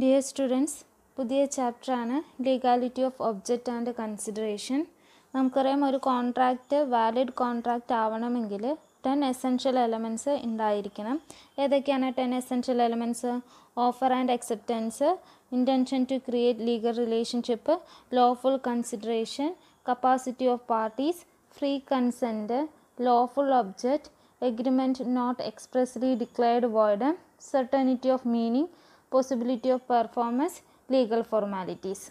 Dear students പുതിയ ചാപ്റ്ററാണ് legality of object and consideration നമുക്കറിയാം ഒരു കോൺട്രാക്റ്റ് വാലിഡ് കോൺട്രാക്റ്റ് ആവണമെങ്കിൽ ടെൻ എസെൻഷ്യൽ എലമെൻറ്റ്സ് ഉണ്ടായിരിക്കണം ഏതൊക്കെയാണ് ten essential elements offer and acceptance intention to create legal relationship lawful consideration capacity of parties free consent lawful object agreement not expressly declared void certainty of meaning possibility of performance legal formalities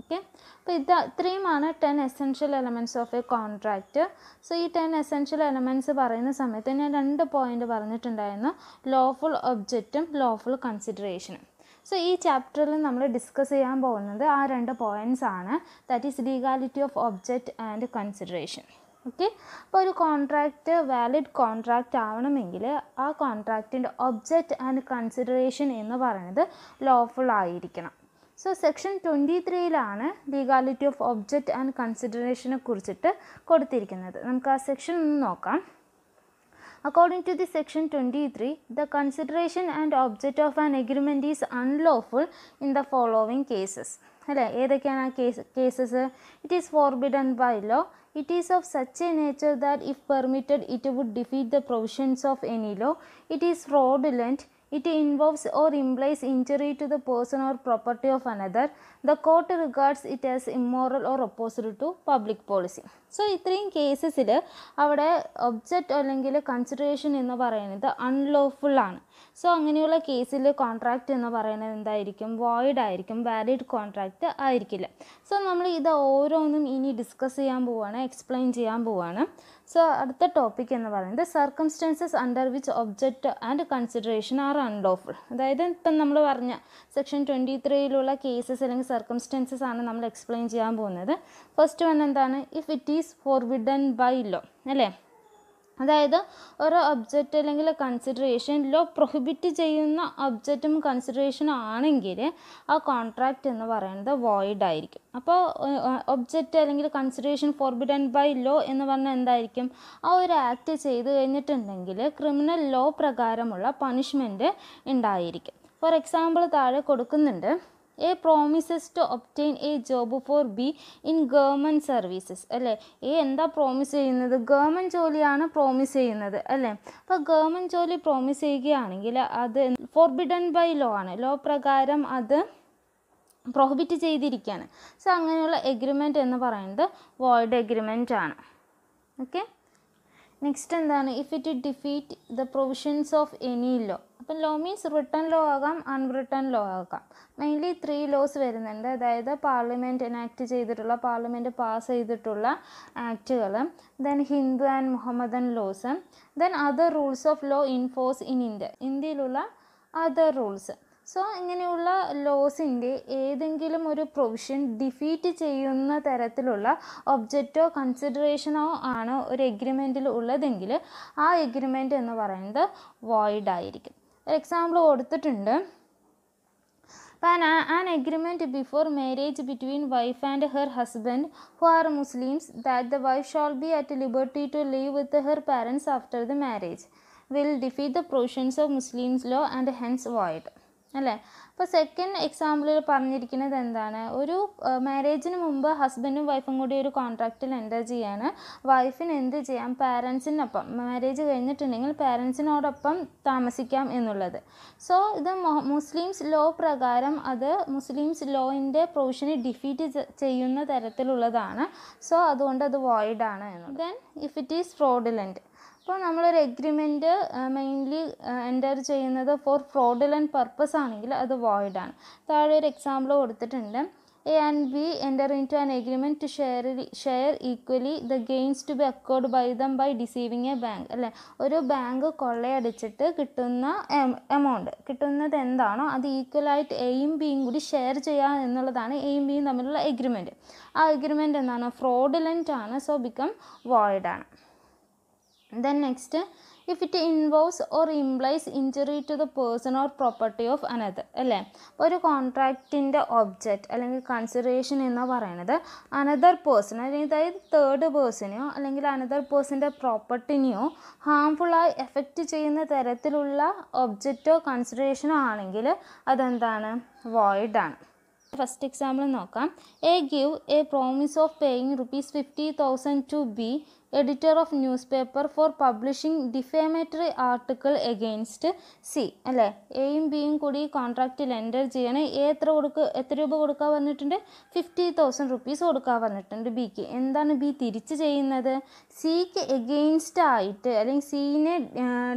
okay അപ്പോൾ ഇത് ഇത്രയുമാണ് ten essential elements of a contract so ഈ ten essential elements പറയുന്ന സമയത്ത് ഞാൻ രണ്ട് point പറഞ്ഞിട്ടുണ്ടായിരുന്നു lawful ഒബ്ജക്റ്റും ലോഫുൾ കൺസിഡറേഷനും സോ ഈ ചാപ്റ്ററിൽ നമ്മൾ ഡിസ്കസ് ചെയ്യാൻ പോകുന്നത് ആ രണ്ട് പോയിൻറ്സ് ആണ് that is legality of object and consideration okay അപ്പോൾ ഒരു കോൺട്രാക്റ്റ് വാലിഡ് കോൺട്രാക്റ്റ് ആവണമെങ്കിൽ ആ കോൺട്രാക്റ്റിൻ്റെ ഒബ്ജക്റ്റ് ആൻഡ് കൺസിഡറേഷൻ എന്ന് പറയുന്നത് ലോഫുൾ ആയിരിക്കണം സോ സെക്ഷൻ ട്വൻറ്റി ത്രീയിലാണ് ലീഗാലിറ്റി ഓഫ് ഒബ്ജക്റ്റ് ആൻഡ് കൺസിഡറേഷനെ കുറിച്ചിട്ട് കൊടുത്തിരിക്കുന്നത് നമുക്ക് ആ സെക്ഷൻ ഒന്ന് നോക്കാം to the section twenty 23, the consideration and object of an agreement is unlawful in the following cases അല്ലേ ഏതൊക്കെയാണ് ആ case cases it is forbidden by law It is of such a nature that if permitted it would defeat the provisions of any law. It is fraudulent. It involves or implies injury to the person or property of another. The court regards it as immoral or opposed to public policy. So ഇത്രയും കേസസിൽ അവിടെ object അല്ലെങ്കിൽ consideration എന്ന് പറയുന്നത് അൺലോഫുള്ളാണ് so അങ്ങനെയുള്ള കേസിൽ contract എന്ന് പറയുന്നത് എന്തായിരിക്കും വോയിഡ് ആയിരിക്കും വാലിഡ് കോൺട്രാക്റ്റ് ആയിരിക്കില്ല സോ നമ്മൾ ഇത് ഓരോന്നും ഇനി ഡിസ്കസ് ചെയ്യാൻ പോവുകയാണ് എക്സ്പ്ലെയിൻ ചെയ്യാൻ പോവുകയാണ് സോ അടുത്ത ടോപ്പിക് എന്ന് പറയുന്നത് circumstances under which object and consideration are unlawful അതായത് ഇപ്പം നമ്മൾ പറഞ്ഞ സെക്ഷൻ ട്വൻറ്റി ത്രീയിലുള്ള കേസസ് അല്ലെങ്കിൽ സർക്കംസ്റ്റാൻസസ് ആണ് നമ്മൾ എക്സ്പ്ലെയിൻ ചെയ്യാൻ പോകുന്നത് ഫസ്റ്റ് വൺ എന്താണ് if it is is forbidden by law അല്ലേ അതായത് ഒരു ഒബ്ജക്റ്റ് അല്ലെങ്കിൽ കൺസിഡറേഷൻ ലോ പ്രൊഹിബിറ്റ് ചെയ്യുന്ന ഒബ്ജക്റ്റും കൺസിഡറേഷനും ആണെങ്കിൽ ആ കോൺട്രാക്റ്റ് എന്ന് പറയുന്നത് വോയിഡ് ആയിരിക്കും അപ്പോൾ ഒബ്ജക്റ്റ് അല്ലെങ്കിൽ കൺസിഡറേഷൻ ഫോർബിഡൻ ബൈ ലോ എന്ന് പറഞ്ഞാൽ എന്തായിരിക്കും ആ ഒരു ആക്ട് ചെയ്ത് കഴിഞ്ഞിട്ടുണ്ടെങ്കിൽ ക്രിമിനൽ ലോ പ്രകാരമുള്ള പണിഷ്മെൻറ്റ് ഉണ്ടായിരിക്കും ഫോർ എക്സാമ്പിൾ താഴെ കൊടുക്കുന്നുണ്ട് A promises to obtain a job for B in government services അല്ലേ എ എന്താ പ്രോമിസ് ചെയ്യുന്നത് ഗവൺമെൻറ് ജോലിയാണ് പ്രോമിസ് ചെയ്യുന്നത് അല്ലേ അപ്പോൾ ഗവൺമെൻറ് ജോലി പ്രോമിസ് ചെയ്യുകയാണെങ്കിൽ അത് ഫോർബിഡൻ ബൈ ലോ ആണ് ലോ പ്രകാരം അത് പ്രോഹിബിറ്റ് ചെയ്തിരിക്കുകയാണ് സോ അങ്ങനെയുള്ള എഗ്രിമെൻറ്റ് എന്ന് പറയുന്നത് വോയിഡ് എഗ്രിമെൻ്റ് ആണ് ഓക്കെ നെക്സ്റ്റ് എന്താണ് if it defeat the provisions of any law ഇപ്പം ലോ മീൻസ് റിട്ടേൺ ലോ ആകാം അൺറിട്ടേൺ ലോ ആകാം മെയിൻലി ത്രീ ലോസ് വരുന്നുണ്ട് അതായത് പാർലമെൻറ്റ് എനാക്ട് ചെയ്തിട്ടുള്ള പാർലമെൻറ്റ് പാസ് ചെയ്തിട്ടുള്ള ആക്റ്റുകൾ then Hindu and Muhammadan laws then other rules of law in force in India ഇന്ത്യയിലുള്ള other rules so ഇങ്ങനെയുള്ള ലോസിൻ്റെ ഏതെങ്കിലും ഒരു പ്രൊവിഷൻ ഡിഫീറ്റ് ചെയ്യുന്ന തരത്തിലുള്ള ഒബ്ജക്റ്റോ കൺസിഡറേഷനോ ആണോ ഒരു എഗ്രിമെൻറ്റിൽ ഉള്ളതെങ്കിൽ ആ എഗ്രിമെൻ്റ് എന്ന് പറയുന്നത് വോയിഡ് ആയിരിക്കും ഒരു എക്സാമ്പിൾ കൊടുത്തിട്ടുണ്ട് അപ്പം an agreement before marriage between wife and her husband who are Muslims that the wife shall be at liberty to leave with her parents after the marriage will defeat the provisions of Muslims law and hence void അല്ലേ അപ്പോൾ second എക്സാമ്പിളിൽ പറഞ്ഞിരിക്കുന്നത് എന്താണ് ഒരു മാരേജിന് മുമ്പ് ഹസ്ബൻഡും വൈഫും കൂടി ഒരു കോൺട്രാക്റ്റിൽ എൻ്റർ ചെയ്യാണ് വൈഫിന് എന്ത് ചെയ്യാം പാരൻസിനൊപ്പം മാരേജ് കഴിഞ്ഞിട്ടുണ്ടെങ്കിൽ പാരൻസിനോടൊപ്പം താമസിക്കാം എന്നുള്ളത് സോ ഇത് മുസ്ലിംസ് ലോ പ്രകാരം അത് മുസ്ലിംസ് ലോയിൻ്റെ പ്രൊവിഷനെ ഡിഫീറ്റ് ചെയ്യുന്ന തരത്തിലുള്ളതാണ് സോ അതുകൊണ്ട് അത് വോയിഡാണ് എന്നുള്ളത് then if it is fraudulent അപ്പോൾ നമ്മളൊരു എഗ്രിമെൻറ്റ് മെയിൻലി എൻ്റർ ചെയ്യുന്നത് ഫോർ ഫ്രോഡുലൻറ്റ് പർപ്പസ് ആണെങ്കിൽ അത് വോയിഡാണ് താഴെ ഒരു എക്സാമ്പിൾ കൊടുത്തിട്ടുണ്ട് A and B enter into an agreement to share share equally the gains to be accord by them by deceiving a bank അല്ലേ ഒരു ബാങ്ക് കൊള്ളയടിച്ചിട്ട് കിട്ടുന്ന എമൗണ്ട് കിട്ടുന്നത് എന്താണോ അത് ഈക്വലായിട്ട് എയും ബിയും കൂടി ഷെയർ ചെയ്യുക എന്നുള്ളതാണ് എയും ബിയും തമ്മിലുള്ള എഗ്രിമെൻറ്റ് ആ എഗ്രിമെൻറ്റ് എന്താണ് ഫ്രോഡുലൻ്റ് ആണ് സോ ബിക്കം വോയിഡാണ് then next if it involves or implies injury to the person or property of another അല്ലേ ഒരു കോൺട്രാക്റ്റിൻ്റെ ഒബ്ജക്റ്റ് അല്ലെങ്കിൽ കൺസിഡറേഷൻ എന്ന് പറയുന്നത് അനദർ പേഴ്സൺ അല്ലെങ്കിൽ അതായത് തേർഡ് പേഴ്സണെയോ അല്ലെങ്കിൽ അനദർ പേഴ്സൻ്റെ പ്രോപ്പർട്ടിനെയോ ഹാംഫുള്ളായി എഫക്റ്റ് ചെയ്യുന്ന തരത്തിലുള്ള ഒബ്ജക്റ്റോ കൺസിഡറേഷനോ ആണെങ്കിൽ അതെന്താണ് വോയിഡാണ് ഫസ്റ്റ് എക്സാമ്പിൾ നോക്കാം A give a promise of paying rupees fifty thousand to B editor of newspaper for publishing defamatory article against C അല്ലേ എയും ബിയും കൂടി കോൺട്രാക്റ്റിൽ എൻ്റർ ചെയ്യണം എ എത്ര കൊടുക്കുക എത്ര രൂപ കൊടുക്കാൻ പറഞ്ഞിട്ടുണ്ട് ഫിഫ്റ്റി തൗസൻഡ് റുപ്പീസ് കൊടുക്കാൻ പറഞ്ഞിട്ടുണ്ട് ബിക്ക് എന്താണ് ബി തിരിച്ച് ചെയ്യുന്നത് സിക്ക് എഗെയിൻസ്റ്റ് ആയിട്ട് അല്ലെങ്കിൽ സീനെ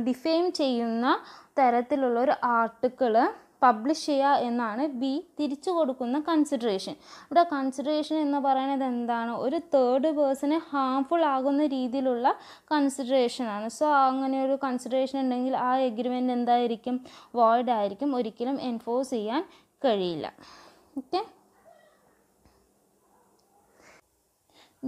ഡിഫെയിം ചെയ്യുന്ന തരത്തിലുള്ള ഒരു ആർട്ടിക്കിള് പബ്ലിഷ് ചെയ്യുക എന്നാണ് ബി തിരിച്ചു കൊടുക്കുന്ന കൺസിഡറേഷൻ ഇവിടെ കൺസിഡറേഷൻ എന്ന് പറയുന്നത് എന്താണ് ഒരു തേർഡ് പേഴ്സണെ ഹാംഫുൾ ആകുന്ന രീതിയിലുള്ള കൺസിഡറേഷനാണ് സോ അങ്ങനെ ഒരു കൺസിഡറേഷൻ ഉണ്ടെങ്കിൽ ആ എഗ്രിമെൻ്റ് എന്തായിരിക്കും വോയിഡ് ആയിരിക്കും ഒരിക്കലും എൻഫോഴ്സ് ചെയ്യാൻ കഴിയില്ല okay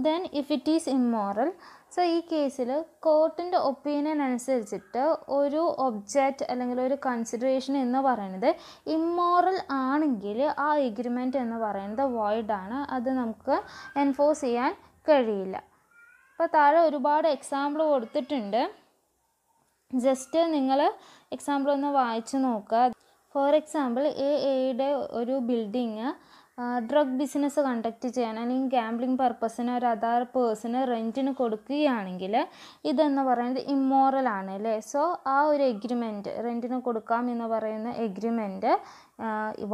then if it is immoral so ഈ കേസിൽ കോർട്ടിൻ്റെ ഒപ്പീനിയൻ അനുസരിച്ചിട്ട് ഒരു ഒബ്ജക്റ്റ് അല്ലെങ്കിൽ ഒരു കൺസിഡറേഷൻ എന്ന് പറയുന്നത് ഇമ്മോറൽ ആണെങ്കിൽ ആ എഗ്രിമെൻറ്റ് എന്ന് പറയുന്നത് വോയിഡാണ് അത് നമുക്ക് എൻഫോഴ്സ് ചെയ്യാൻ കഴിയില്ല അപ്പോൾ താഴെ ഒരുപാട് എക്സാമ്പിൾ കൊടുത്തിട്ടുണ്ട് ജസ്റ്റ് നിങ്ങൾ എക്സാമ്പിൾ ഒന്ന് വായിച്ചു നോക്കുക ഫോർ എക്സാമ്പിൾ എ എയുടെ ഒരു ബിൽഡിങ് ഡ്രഗ് ബിസിനസ് കണ്ടക്റ്റ് ചെയ്യാൻ അല്ലെങ്കിൽ ഗാംബ്ലിംഗ് പർപ്പസിന് ഒരു അതാർ പേഴ്സണ് റെൻറ്റിന് കൊടുക്കുകയാണെങ്കിൽ ഇതെന്ന് പറയുന്നത് ആണ് അല്ലേ സോ ആ ഒരു എഗ്രിമെൻറ്റ് റെൻറ്റിന് കൊടുക്കാം എന്ന് പറയുന്ന എഗ്രിമെൻറ്റ്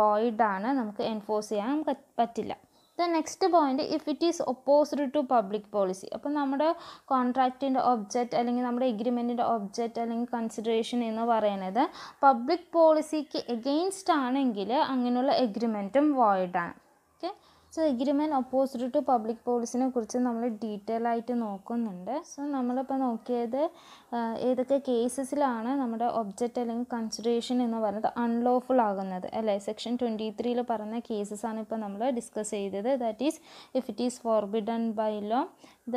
വോയിഡാണ് നമുക്ക് എൻഫോഴ്സ് ചെയ്യാൻ പറ്റില്ല the next point if it is opposed to public policy അപ്പം നമ്മുടെ കോൺട്രാക്റ്റിൻ്റെ ഒബ്ജക്റ്റ് അല്ലെങ്കിൽ നമ്മുടെ എഗ്രിമെൻറ്റിൻ്റെ ഒബ്ജക്റ്റ് അല്ലെങ്കിൽ കൺസിഡറേഷൻ എന്ന് പറയുന്നത് പബ്ലിക് പോളിസിക്ക് എഗെയിൻസ്റ്റ് ആണെങ്കിൽ അങ്ങനെയുള്ള എഗ്രിമെൻറ്റും വോയിഡാണ് so agreement opposite to public പോളിസിനെ കുറിച്ച് നമ്മൾ ഡീറ്റെയിൽ ആയിട്ട് നോക്കുന്നുണ്ട് സോ നമ്മളിപ്പോൾ നോക്കിയത് ഏതൊക്കെ കേസസിലാണ് നമ്മുടെ ഒബ്ജക്റ്റ് അല്ലെങ്കിൽ കൺസിഡറേഷൻ എന്ന് പറയുന്നത് അൺലോഫുൾ ആകുന്നത് അല്ലേ സെക്ഷൻ ട്വൻറ്റി ത്രീയിൽ പറഞ്ഞ കേസസാണ് ഇപ്പോൾ നമ്മൾ ഡിസ്കസ് ചെയ്തത് that is if it is forbidden by law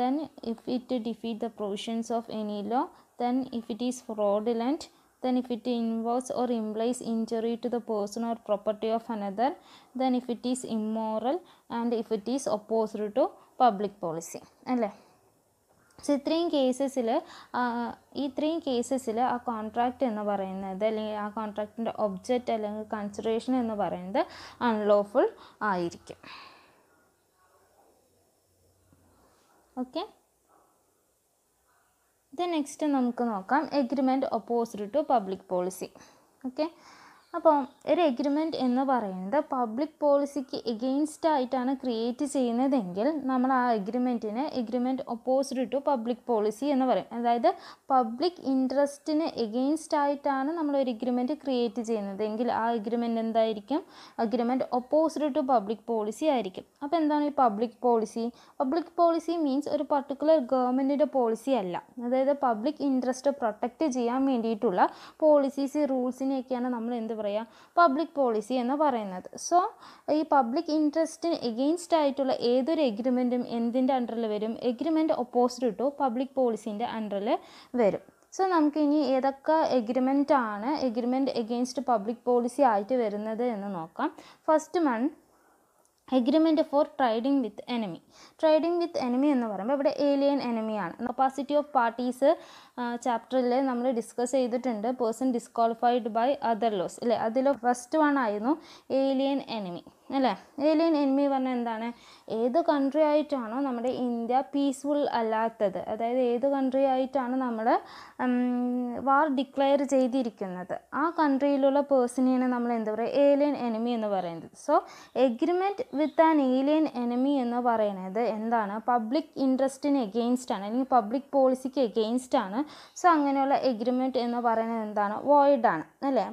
then if it defeat the provisions of any law then if it is fraudulent then if it involves or implies injury to the person or property of another then if it is immoral and if it is opposed to public policy അല്ലേ so ഇത്രയും കേസസിൽ ഈ ഇത്രയും കേസസിൽ ആ contract എന്ന് പറയുന്നത് അല്ലെങ്കിൽ ആ കോൺട്രാക്റ്റിൻ്റെ ഒബ്ജക്റ്റ് അല്ലെങ്കിൽ കൺസിഡറേഷൻ എന്ന് പറയുന്നത് അൺലോഫുൾ ആയിരിക്കും ഓക്കെ ദെൻ നെക്സ്റ്റ് നമുക്ക് നോക്കാം agreement opposite to public policy okay അപ്പോൾ ഒരു എഗ്രിമെൻറ്റ് എന്ന് പറയുന്നത് പബ്ലിക് പോളിസിക്ക് എഗെയിൻസ്റ്റ് ആയിട്ടാണ് ക്രിയേറ്റ് ചെയ്യുന്നതെങ്കിൽ നമ്മൾ ആ എഗ്രിമെൻറ്റിന് agreement opposite to public policy എന്ന് പറയും അതായത് പബ്ലിക് ഇൻട്രസ്റ്റിന് എഗെയിൻസ്റ്റ് ആയിട്ടാണ് നമ്മൾ ഒരു എഗ്രിമെൻറ്റ് ക്രിയേറ്റ് ചെയ്യുന്നതെങ്കിൽ ആ എഗ്രിമെൻറ്റ് എന്തായിരിക്കും agreement opposite to public policy ആയിരിക്കും അപ്പോൾ എന്താണ് ഈ public policy public policy means ഒരു പർട്ടിക്കുലർ ഗവൺമെൻറ്റിൻ്റെ പോളിസി അല്ല അതായത് പബ്ലിക് ഇൻട്രസ്റ്റ് പ്രൊട്ടക്റ്റ് ചെയ്യാൻ വേണ്ടിയിട്ടുള്ള പോളിസീസ് റൂൾസിനെയൊക്കെയാണ് നമ്മൾ എന്ത് പറയുക പബ്ലിക് പോളിസി എന്ന് പറയുന്നത് സോ ഈ പബ്ലിക് ഇൻട്രസ്റ്റിന് എഗെയിൻസ്റ്റ് ആയിട്ടുള്ള ഏതൊരു എഗ്രിമെൻറ്റും എന്തിൻ്റെ അണ്ടറിൽ വരും എഗ്രിമെൻ്റ് ഒപ്പോസിറ്റ് ടു പബ്ലിക് പോളിസിൻ്റെ അണ്ടറിൽ വരും സോ നമുക്ക് ഇനി ഏതൊക്കെ എഗ്രിമെൻ്റ് ആണ് എഗ്രിമെൻ്റ് എഗെയിൻസ്റ്റ് പബ്ലിക് പോളിസി ആയിട്ട് വരുന്നത് എന്ന് നോക്കാം first one agreement for trading with enemy trading with enemy എന്ന് പറയുമ്പോൾ ഇവിടെ ഏലിയൻ എനിമിയാണ് നൊപ്പാസിറ്റി ഓഫ് പാർട്ടീസ് ചാപ്റ്ററിൽ നമ്മൾ ഡിസ്കസ് ചെയ്തിട്ടുണ്ട് person disqualified by other laws അല്ലേ അതിൽ ഫസ്റ്റ് വൺ ആയിരുന്നു ഏലിയൻ എനിമി അല്ലേ ഏലിയൻ എനിമി പറഞ്ഞാൽ എന്താണ് ഏത് കൺട്രി ആയിട്ടാണോ നമ്മുടെ ഇന്ത്യ പീസ്ഫുൾ അല്ലാത്തത് അതായത് ഏത് കൺട്രി ആയിട്ടാണ് നമ്മൾ വാർ ഡിക്ലെയർ ചെയ്തിരിക്കുന്നത് ആ കൺട്രിയിലുള്ള പേഴ്സണെയാണ് നമ്മൾ എന്താ പറയുക ഏലിയൻ എനിമി എന്ന് പറയുന്നത് so agreement with an alien enemy എന്ന് പറയുന്നത് എന്താണ് പബ്ലിക് ഇൻട്രസ്റ്റിന് എഗെയിൻസ്റ്റാണ് അല്ലെങ്കിൽ പബ്ലിക് പോളിസിക്ക് എഗെയിൻസ്റ്റാണ് സോ അങ്ങനെയുള്ള എഗ്രിമെൻറ്റ് എന്ന് പറയുന്നത് എന്താണ് വോയിഡാണ് അല്ലേ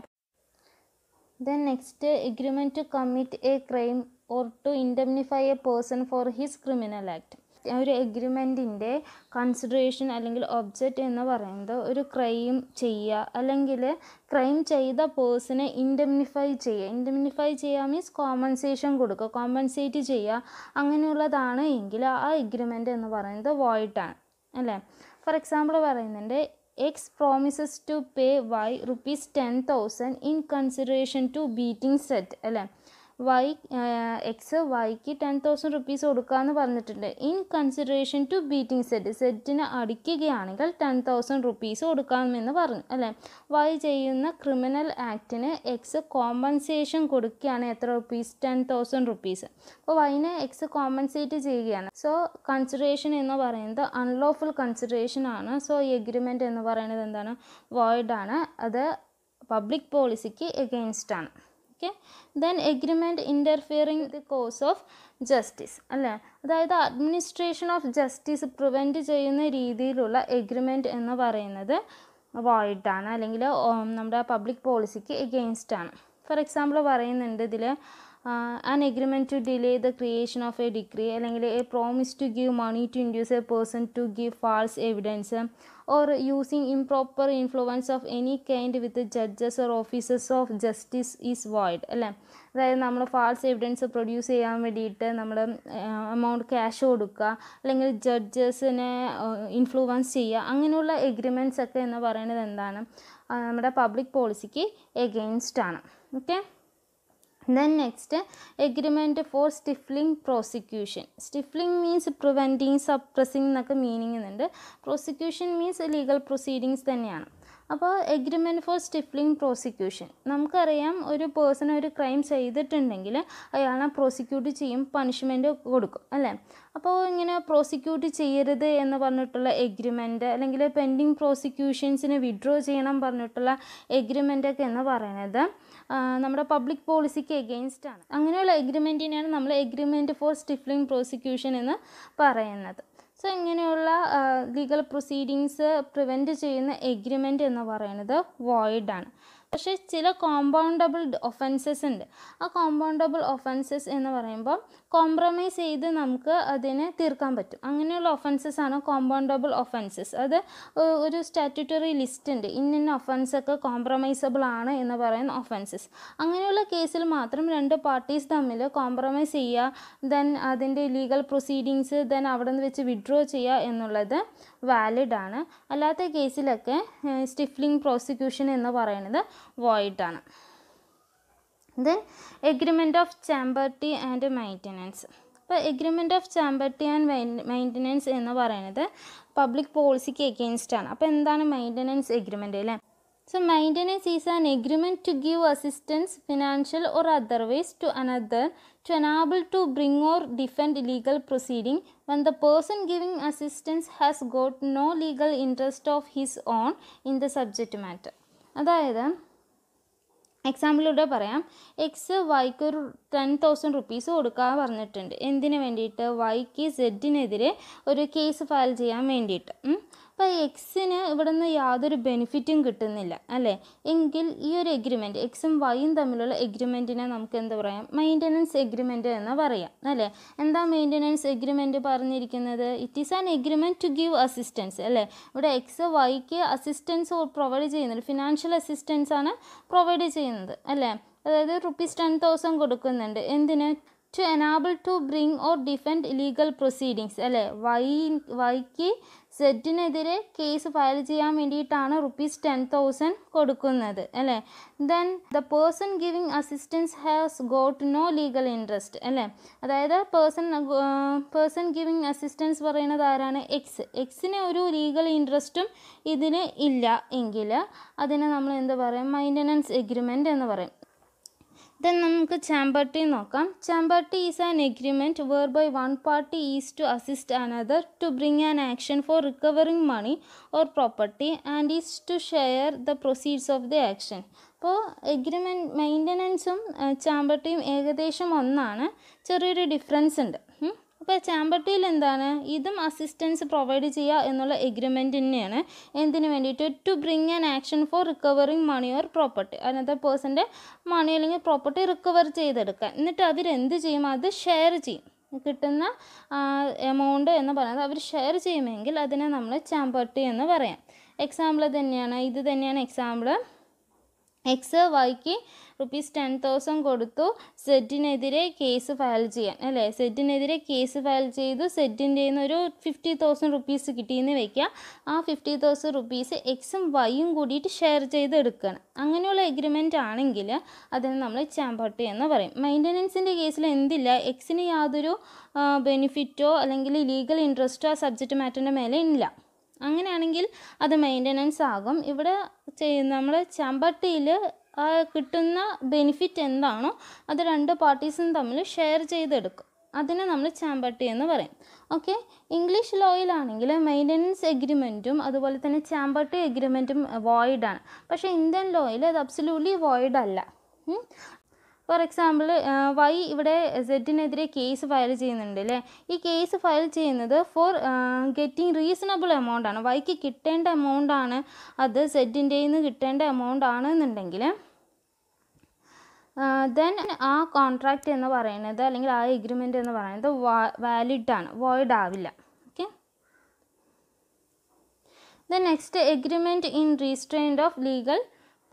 then next agreement to commit a crime or to indemnify a person for his criminal act ഒരു എഗ്രിമെൻറ്റിൻ്റെ കൺസിഡറേഷൻ അല്ലെങ്കിൽ ഒബ്ജക്റ്റ് എന്ന് പറയുന്നത് ഒരു ക്രൈം ചെയ്യുക അല്ലെങ്കിൽ ക്രൈം ചെയ്ത പേഴ്സണെ ഇൻഡംനിഫൈ ചെയ്യുക ഇൻഡംനിഫൈ ചെയ്യുക മീൻസ് കോമ്പൻസേഷൻ കൊടുക്കുക കോമ്പൻസേറ്റ് ചെയ്യുക അങ്ങനെയുള്ളതാണ് എങ്കിൽ ആ എഗ്രിമെൻ്റ് എന്ന് പറയുന്നത് വോയിട്ടാണ് അല്ലേ ഫോർ എക്സാമ്പിൾ പറയുന്നുണ്ട് X promises to pay Y rupees 10,000 in consideration to beating set അല്ലേ വൈ എക്സ് വൈക്ക് ടെൻ തൗസൻഡ് റുപ്പീസ് കൊടുക്കാമെന്ന് പറഞ്ഞിട്ടുണ്ട് in consideration to beating Z സെറ്റിന് അടിക്കുകയാണെങ്കിൽ ടെൻ തൗസൻഡ് റുപ്പീസ് കൊടുക്കാമെന്ന് പറഞ്ഞു അല്ലേ വൈ ചെയ്യുന്ന ക്രിമിനൽ ആക്ടിന് എക്സ് കോമ്പൻസേഷൻ കൊടുക്കുകയാണ് എത്ര റുപ്പീസ് ടെൻ തൗസൻഡ് റുപ്പീസ് അപ്പോൾ വൈനെ എക്സ് കോമ്പൻസേറ്റ് ചെയ്യുകയാണ് സോ കൺസിഡറേഷൻ എന്ന് പറയുന്നത് അൺലോഫുൾ കൺസിഡറേഷൻ ആണ് സോ ഈ എഗ്രിമെൻ്റ് എന്ന് പറയുന്നത് എന്താണ് വോയിഡാണ് അത് പബ്ലിക് പോളിസിക്ക് എഗെയിൻസ്റ്റ് ആണ് okay then agreement interfering the course of justice അല്ലേ അതായത് അഡ്മിനിസ്ട്രേഷൻ ഓഫ് ജസ്റ്റിസ് പ്രിവെൻറ്റ് ചെയ്യുന്ന രീതിയിലുള്ള എഗ്രിമെൻറ്റ് എന്ന് പറയുന്നത് വോയിഡാണ് അല്ലെങ്കിൽ നമ്മുടെ പബ്ലിക് പോളിസിക്ക് എഗെയിൻസ്റ്റ് ആണ് ഫോർ എക്സാമ്പിൾ പറയുന്നുണ്ട് ഇതിൽ an agreement to delay the creation of a degree അല്ലെങ്കിൽ a promise to give money to induce a person to give false evidence or using improper influence of any kind with judges or officers of justice is void അല്ലേ അതായത് നമ്മൾ false evidence produce ചെയ്യാൻ വേണ്ടിയിട്ട് നമ്മൾ amount cash കൊടുക്കുക അല്ലെങ്കിൽ ജഡ്ജസിനെ influence ചെയ്യുക അങ്ങനെയുള്ള എഗ്രിമെൻറ്റ്സ് ഒക്കെ എന്ന് പറയുന്നത് എന്താണ് നമ്മുടെ പബ്ലിക് പോളിസിക്ക് എഗെയിൻസ്റ്റ് ആണ് okay then next agreement for stifling prosecution stifling means preventing suppressing എന്നൊക്കെ മീനിങ് ഉണ്ട് പ്രോസിക്യൂഷൻ മീൻസ് ലീഗൽ പ്രൊസീഡിങ്സ് തന്നെയാണ് അപ്പോൾ എഗ്രിമെൻറ്റ് ഫോർ സ്റ്റിഫ്ലിംഗ് പ്രോസിക്യൂഷൻ നമുക്കറിയാം ഒരു പേഴ്സൺ ഒരു ക്രൈം ചെയ്തിട്ടുണ്ടെങ്കിൽ അയാളെ പ്രോസിക്യൂട്ട് ചെയ്യും പണിഷ്മെൻറ്റ് കൊടുക്കും അല്ലേ അപ്പോൾ ഇങ്ങനെ പ്രോസിക്യൂട്ട് ചെയ്യരുത് എന്ന് പറഞ്ഞിട്ടുള്ള എഗ്രിമെൻറ്റ് അല്ലെങ്കിൽ പെൻഡിങ് പ്രോസിക്യൂഷൻസിന് വിഡ്രോ ചെയ്യണം പറഞ്ഞിട്ടുള്ള എഗ്രിമെൻ്റൊക്കെ എന്ന് പറയുന്നത് നമ്മുടെ പബ്ലിക് പോളിസിക്ക് എഗെയിൻസ്റ്റാണ് ആണ് അങ്ങനെയുള്ള എഗ്രിമെൻറ്റിനെയാണ് നമ്മൾ എഗ്രിമെൻറ്റ് ഫോർ സ്റ്റിഫ്ലിംഗ് പ്രോസിക്യൂഷൻ എന്ന് പറയുന്നത് സോ ഇങ്ങനെയുള്ള ലീഗൽ പ്രൊസീഡിങ്സ് പ്രിവെൻറ്റ് ചെയ്യുന്ന എഗ്രിമെൻ്റ് എന്ന് പറയുന്നത് വോയിഡാണ് പക്ഷേ ചില കോമ്പൗണ്ടബിൾ ഒഫൻസസ് ഉണ്ട് ആ കോമ്പൗണ്ടബിൾ ഒഫൻസസ് എന്ന് പറയുമ്പോൾ കോംപ്രമൈസ് ചെയ്ത് നമുക്ക് അതിനെ തീർക്കാൻ പറ്റും അങ്ങനെയുള്ള ഒഫൻസസ് ആണ് കോമ്പൗണ്ടബിൾ ഒഫൻസസ് അത് ഒരു സ്റ്റാറ്റ്യൂട്ടറി ലിസ്റ്റ് ഉണ്ട് ഇന്നിന്ന ഒഫൻസൊക്കെ കോംപ്രമൈസബിൾ ആണ് എന്ന് പറയുന്ന ഒഫൻസസ് അങ്ങനെയുള്ള കേസിൽ മാത്രം രണ്ട് പാർട്ടീസ് തമ്മിൽ കോംപ്രമൈസ് ചെയ്യുക ദെൻ അതിൻ്റെ ലീഗൽ പ്രൊസീഡിങ്സ് ദെൻ അവിടെ നിന്ന് വെച്ച് വിഡ്രോ ചെയ്യുക എന്നുള്ളത് വാലിഡ് ആണ് അല്ലാത്ത കേസിലൊക്കെ സ്റ്റിഫ്ലിംഗ് പ്രോസിക്യൂഷൻ എന്ന് പറയുന്നത് വോയിഡാണ് ഇത് agreement of champerty and maintenance അപ്പോൾ agreement of champerty and maintenance എന്ന് പറയുന്നത് പബ്ലിക് പോളിസിക്ക് എഗെയിൻസ്റ്റ് ആണ് അപ്പോൾ എന്താണ് മെയിൻ്റനൻസ് എഗ്രിമെൻ്റ് അല്ലേ so maintenance is an agreement to give assistance financial or otherwise to another to enable to bring or defend legal proceeding when the person giving assistance has got no legal interest of his own in the subject matter അതായത് എക്സാമ്പിളിലൂടെ പറയാം X വൈക്ക് ഒരു ten thousand rupees കൊടുക്കാൻ പറഞ്ഞിട്ടുണ്ട് എന്തിനു വേണ്ടിയിട്ട് വൈക്ക് സെഡിനെതിരെ ഒരു കേസ് ഫയൽ ചെയ്യാൻ വേണ്ടിയിട്ട് അപ്പോൾ എക്സിന് നിന്ന് യാതൊരു ബെനിഫിറ്റും കിട്ടുന്നില്ല അല്ലേ എങ്കിൽ ഈ ഒരു എഗ്രിമെൻ്റ് എക്സും വൈയും തമ്മിലുള്ള എഗ്രിമെൻറ്റിനെ നമുക്ക് എന്താ പറയാം മെയിൻ്റനൻസ് എഗ്രിമെൻ്റ് എന്ന് പറയാം അല്ലേ എന്താ മെയിൻ്റനൻസ് എഗ്രിമെൻ്റ് പറഞ്ഞിരിക്കുന്നത് it is an agreement to give assistance അല്ലേ ഇവിടെ എക്സ് വൈക്ക് അസിസ്റ്റൻസ് പ്രൊവൈഡ് ചെയ്യുന്നുണ്ട് ഫിനാൻഷ്യൽ അസിസ്റ്റൻസ് ആണ് പ്രൊവൈഡ് ചെയ്യുന്നത് അല്ലേ അതായത് റുപ്പീസ് ടെൻ തൗസൻഡ് കൊടുക്കുന്നുണ്ട് എന്തിന് to enable to bring or defend legal proceedings അല്ലേ വൈ വൈക്ക് സെറ്റിനെതിരെ കേസ് ഫയൽ ചെയ്യാൻ വേണ്ടിയിട്ടാണ് റുപ്പീസ് ടെൻ തൗസൻഡ് കൊടുക്കുന്നത് അല്ലേ then the person giving assistance has got no legal interest അല്ലേ അതായത് പേഴ്സൺ പേഴ്സൺ ഗിവിങ് അസിസ്റ്റൻസ് പറയുന്നത് ആരാണ് എക്സ് എക്സിന് ഒരു ലീഗൽ ഇൻട്രസ്റ്റും ഇതിന് ഇല്ല എങ്കിൽ അതിനെ നമ്മൾ എന്താ പറയും മെയിൻ്റനൻസ് എഗ്രിമെൻ്റ് എന്ന് പറയും ദെൻ നമുക്ക് ചാമ്പർട്ടി നോക്കാം champerty is an agreement whereby one party is to assist another to bring an action for recovering money or property and is to share the proceeds of the action അപ്പോൾ agreement മെയിൻ്റനൻസും ചാമ്പർട്ടിയും ഏകദേശം ഒന്നാണ് ചെറിയൊരു difference ഉണ്ട് അപ്പോൾ chamber ടൂയിൽ എന്താണ് ഇതും അസിസ്റ്റൻസ് പ്രൊവൈഡ് ചെയ്യുക എന്നുള്ള എഗ്രിമെൻറ്റ് തന്നെയാണ് എന്തിനു വേണ്ടിയിട്ട് to bring an action for recovering money or property another പേഴ്സൻ്റെ മണി അല്ലെങ്കിൽ പ്രോപ്പർട്ടി റിക്കവർ ചെയ്തെടുക്കുക എന്നിട്ട് അവരെന്ത് ചെയ്യും അത് ഷെയർ ചെയ്യും കിട്ടുന്ന എമൗണ്ട് എന്ന് പറയുന്നത് അവർ ഷെയർ ചെയ്യുമെങ്കിൽ അതിനെ നമ്മൾ ചാമ്പർട്ടി എന്ന് പറയാം എക്സാമ്പിൾ തന്നെയാണ് ഇത് തന്നെയാണ് എക്സാമ്പിൾ എക്സ് വൈക്ക് റുപ്പീസ് ടെൻ തൗസൻഡ് കൊടുത്തു സെറ്റിനെതിരെ കേസ് ഫയൽ ചെയ്യാൻ അല്ലേ സെറ്റിനെതിരെ കേസ് ഫയൽ ചെയ്തു സെറ്റിൻ്റെ ഒരു ഫിഫ്റ്റി തൗസൻഡ് റുപ്പീസ് കിട്ടിയെന്ന് വെക്കുക ആ ഫിഫ്റ്റി തൗസൻഡ് റുപ്പീസ് എക്സും വൈയും കൂടിയിട്ട് ഷെയർ ചെയ്ത് എടുക്കണം അങ്ങനെയുള്ള എഗ്രിമെൻ്റ് ആണെങ്കിൽ അതിന് നമ്മൾ ചാമ്പട്ടി എന്ന് പറയും മെയിൻ്റനൻസിൻ്റെ കേസിൽ എന്തില്ല എക്സിന് യാതൊരു ബെനിഫിറ്റോ അല്ലെങ്കിൽ ലീഗൽ ഇൻട്രസ്റ്റോ ആ സബ്ജക്റ്റ് മാറ്ററിൻ്റെ മേലെ ഇല്ല അങ്ങനെയാണെങ്കിൽ അത് മെയിൻ്റനൻസ് ആകും ഇവിടെ നമ്മൾ ചമ്പട്ടിയിൽ കിട്ടുന്ന ബെനിഫിറ്റ് എന്താണോ അത് രണ്ട് പാർട്ടീസും തമ്മിൽ ഷെയർ ചെയ്തെടുക്കും അതിനെ നമ്മൾ ചാമ്പട്ടി എന്ന് പറയും ഓക്കെ ഇംഗ്ലീഷ് ലോയിലാണെങ്കിൽ മെയിൻ്റനൻസ് എഗ്രിമെൻറ്റും അതുപോലെ തന്നെ ചാമ്പട്ടി എഗ്രിമെൻറ്റും വോയിഡാണ് പക്ഷേ ഇന്ത്യൻ ലോയിൽ അത് അബ്സലൂട്ട്ലി വോയിഡ് അല്ല ഫോർ എക്സാമ്പിൾ വൈ ഇവിടെ സെഡിനെതിരെ കേസ് ഫയൽ ചെയ്യുന്നുണ്ട് അല്ലേ ഈ കേസ് ഫയൽ ചെയ്യുന്നത് ഫോർ ഗെറ്റിംഗ് റീസണബിൾ എമൗണ്ട് ആണ് വൈക്ക് കിട്ടേണ്ട എമൗണ്ട് ആണ് അത് സെഡിൻ്റെ നിന്ന് കിട്ടേണ്ട എമൗണ്ട് ആണ് എന്നുണ്ടെങ്കിൽ ദെൻ ആ കോൺട്രാക്റ്റ് എന്ന് പറയുന്നത് അല്ലെങ്കിൽ ആ എഗ്രിമെൻ്റ് എന്ന് പറയുന്നത് വാലിഡ് ആണ് വോയിഡ് ആവില്ല okay then next agreement in restraint of legal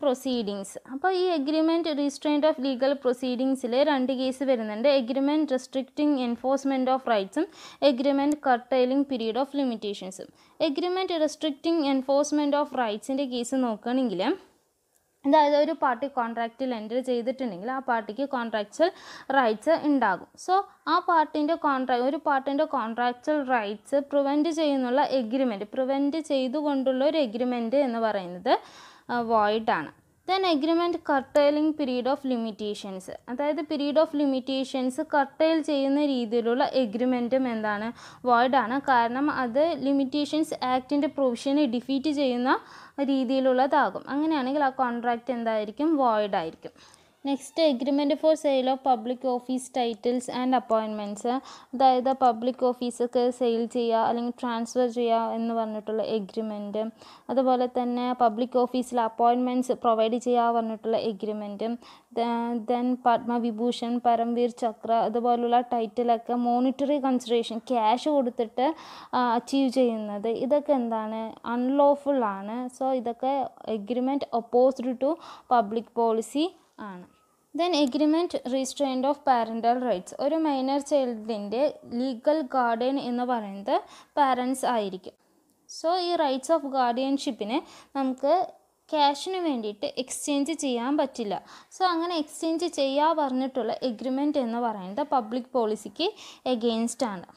proceedings അപ്പോൾ ഈ എഗ്രിമെൻറ്റ് റീസ്ട്രെയിൻഡ് ഓഫ് ലീഗൽ പ്രൊസീഡിങ്സിൽ രണ്ട് കേസ് വരുന്നുണ്ട് എഗ്രിമെൻറ്റ് റെസ്ട്രിക്റ്റിംഗ് എൻഫോഴ്സ്മെൻറ്റ് ഓഫ് റൈറ്റ്സും എഗ്രിമെൻറ്റ് കർട്ടൈലിംഗ് പീരീഡ് ഓഫ് ലിമിറ്റേഷൻസും എഗ്രിമെൻറ്റ് റെസ്ട്രിക്റ്റിംഗ് എൻഫോഴ്സ്മെൻറ്റ് ഓഫ് റൈറ്റ്സിൻ്റെ കേസ് നോക്കുകയാണെങ്കിൽ അതായത് ഒരു പാർട്ടി കോൺട്രാക്റ്റിൽ എൻ്റർ ചെയ്തിട്ടുണ്ടെങ്കിൽ ആ പാർട്ടിക്ക് കോൺട്രാക്ച്വൽ റൈറ്റ്സ് ഉണ്ടാകും സോ ആ പാർട്ടിൻ്റെ കോൺട്രാ ഒരു പാർട്ടിൻ്റെ കോൺട്രാക്ച്വൽ റൈറ്റ്സ് പ്രിവെൻറ്റ് ചെയ്യുന്നുള്ള എഗ്രിമെൻറ്റ് പ്രിവെൻറ്റ് ചെയ്തുകൊണ്ടുള്ള ഒരു എഗ്രിമെൻറ്റ് എന്ന് പറയുന്നത് വോയിഡാണ് then agreement curtailing period of limitations അതായത് പീരീഡ് ഓഫ് ലിമിറ്റേഷൻസ് കർട്ടൈൽ ചെയ്യുന്ന രീതിയിലുള്ള എഗ്രിമെൻറ്റും എന്താണ് വോയിഡാണ് കാരണം അത് ലിമിറ്റേഷൻസ് ആക്ടിൻ്റെ പ്രൊവിഷനെ ഡിഫീറ്റ് ചെയ്യുന്ന രീതിയിലുള്ളതാകും അങ്ങനെയാണെങ്കിൽ ആ കോൺട്രാക്റ്റ് എന്തായിരിക്കും വോയിഡായിരിക്കും next agreement for sale of public office titles and appointments അതായത് പബ്ലിക് ഓഫീസൊക്കെ സെയിൽ ചെയ്യുക അല്ലെങ്കിൽ ട്രാൻസ്ഫർ ചെയ്യുക എന്ന് പറഞ്ഞിട്ടുള്ള എഗ്രിമെൻറ്റ് അതുപോലെ തന്നെ പബ്ലിക് ഓഫീസിൽ അപ്പോയിൻമെൻറ്റ്സ് പ്രൊവൈഡ് ചെയ്യുക പറഞ്ഞിട്ടുള്ള എഗ്രിമെൻറ്റ് ദെൻ പത്മവിഭൂഷൺ പരംവീർ ചക്ര അതുപോലുള്ള ടൈറ്റിലൊക്കെ മോണിറ്ററി കൺസിഡറേഷൻ ക്യാഷ് കൊടുത്തിട്ട് അച്ചീവ് ചെയ്യുന്നത് ഇതൊക്കെ എന്താണ് അൺലോഫുള്ളാണ് സോ ഇതൊക്കെ agreement opposed to public policy ആണ് then agreement restrained of parental rights ഒരു മൈനർ ചൈൽഡിൻ്റെ ലീഗൽ ഗാർഡിയൻ എന്ന് പറയുന്നത് പാരൻസ് ആയിരിക്കും സോ ഈ റൈറ്റ്സ് ഓഫ് ഗാർഡിയൻഷിപ്പിനെ നമുക്ക് ക്യാഷിന് വേണ്ടിയിട്ട് എക്സ്ചേഞ്ച് ചെയ്യാൻ പറ്റില്ല സോ അങ്ങനെ എക്സ്ചേഞ്ച് ചെയ്യാൻ പറഞ്ഞിട്ടുള്ള എഗ്രിമെൻ്റ് എന്ന് പറയുന്നത് പബ്ലിക് പോളിസിക്ക് എഗെയിൻസ്റ്റ് ആണ്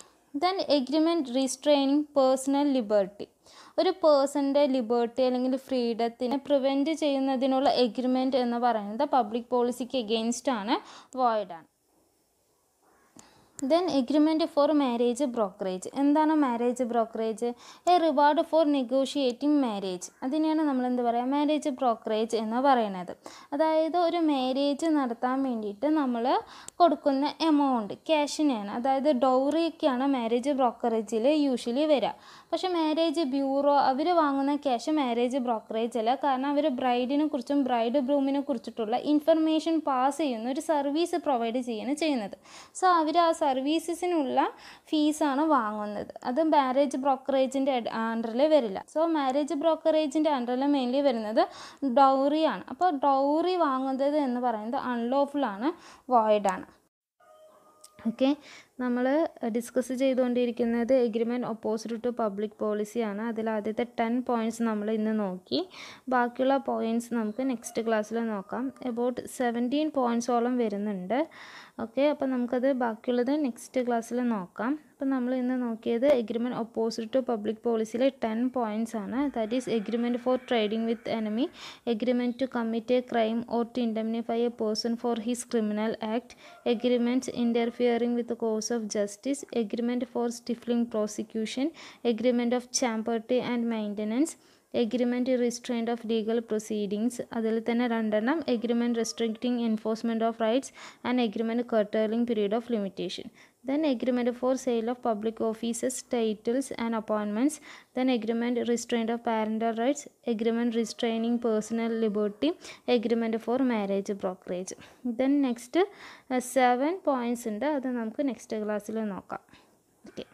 then agreement restraining personal liberty ഒരു പേഴ്സൻ്റെ ലിബർട്ടി അല്ലെങ്കിൽ ഫ്രീഡത്തിനെ പ്രിവെൻറ്റ് ചെയ്യുന്നതിനുള്ള എഗ്രിമെൻറ്റ് എന്ന് പറയുന്നത് പബ്ലിക് പോളിസിക്ക് എഗെയിൻസ്റ്റ് ആണ് void then agreement for marriage brokerage എന്താണ് marriage brokerage a reward for negotiating marriage അതിനെയാണ് നമ്മൾ എന്ത് പറയുക മാരേജ് ബ്രോക്കറേജ് എന്ന് പറയുന്നത് അതായത് ഒരു മാരേജ് നടത്താൻ വേണ്ടിയിട്ട് നമ്മൾ കൊടുക്കുന്ന എമൗണ്ട് ക്യാഷിനെയാണ് അതായത് ഡൗറിയൊക്കെയാണ് മാരേജ് ബ്രോക്കറേജിൽ യൂഷ്വലി വരിക പക്ഷെ മാരേജ് ബ്യൂറോ അവർ വാങ്ങുന്ന ക്യാഷ് മാരേജ് ബ്രോക്കറേജ് അല്ല കാരണം അവർ ബ്രൈഡിനെ കുറിച്ചും ബ്രൈഡ് ബ്രൂമിനെ കുറിച്ചിട്ടുള്ള ഇൻഫർമേഷൻ പാസ് ചെയ്യുന്ന ഒരു സർവീസ് പ്രൊവൈഡ് ചെയ്യാണ് ചെയ്യുന്നത് സോ അവർ ആ സർവീസസിനുള്ള ഫീസാണ് വാങ്ങുന്നത് അത് മാരേജ് ബ്രോക്കറേജിൻ്റെ അണ്ടറിൽ വരില്ല സോ മാരേജ് ബ്രോക്കറേജിൻ്റെ അണ്ടറിൽ മെയിൻലി വരുന്നത് ഡൗറിയാണ് അപ്പോൾ ഡൗറി വാങ്ങുന്നത് എന്ന് പറയുന്നത് അൺലോഫുൾ ആണ് വോയിഡാണ് ഓക്കെ നമ്മൾ ഡിസ്കസ് ചെയ്തുകൊണ്ടിരിക്കുന്നത് എഗ്രിമെൻറ്റ് ഒപ്പോസിറ്റ് ടു പബ്ലിക് പോളിസിയാണ് അതിൽ ആദ്യത്തെ ടെൻ പോയിൻറ്റ്സ് നമ്മൾ ഇന്ന് നോക്കി ബാക്കിയുള്ള പോയിൻറ്റ്സ് നമുക്ക് നെക്സ്റ്റ് ക്ലാസ്സിൽ നോക്കാം എബൌട്ട് സെവൻറ്റീൻ പോയിൻറ്റ്സോളം വരുന്നുണ്ട് ഓക്കെ അപ്പോൾ നമുക്കത് ബാക്കിയുള്ളത് നെക്സ്റ്റ് ക്ലാസ്സിൽ നോക്കാം അപ്പോൾ നമ്മൾ ഇന്ന് നോക്കിയത് എഗ്രിമെൻറ്റ് ഒപ്പോസിറ്റ് ടു പബ്ലിക് പോളിസിയിലെ ടെൻ പോയിൻറ്റ്സ് ആണ് that is agreement for trading with enemy agreement to commit a crime or to indemnify a person for his criminal act agreements interfering with course of justice agreement for stifling prosecution agreement of champerty and maintenance agreement restraint of legal proceedings അതിൽ തന്നെ രണ്ടെണ്ണം agreement restricting enforcement of rights and agreement curtailing period of limitation then agreement for sale of public offices titles and appointments then agreement restraint of parental rights agreement restraining personal liberty agreement for marriage brokerage then next seven points ഉണ്ട് അത് നമുക്ക് next ക്ലാസ്സിൽ നോക്കാം okay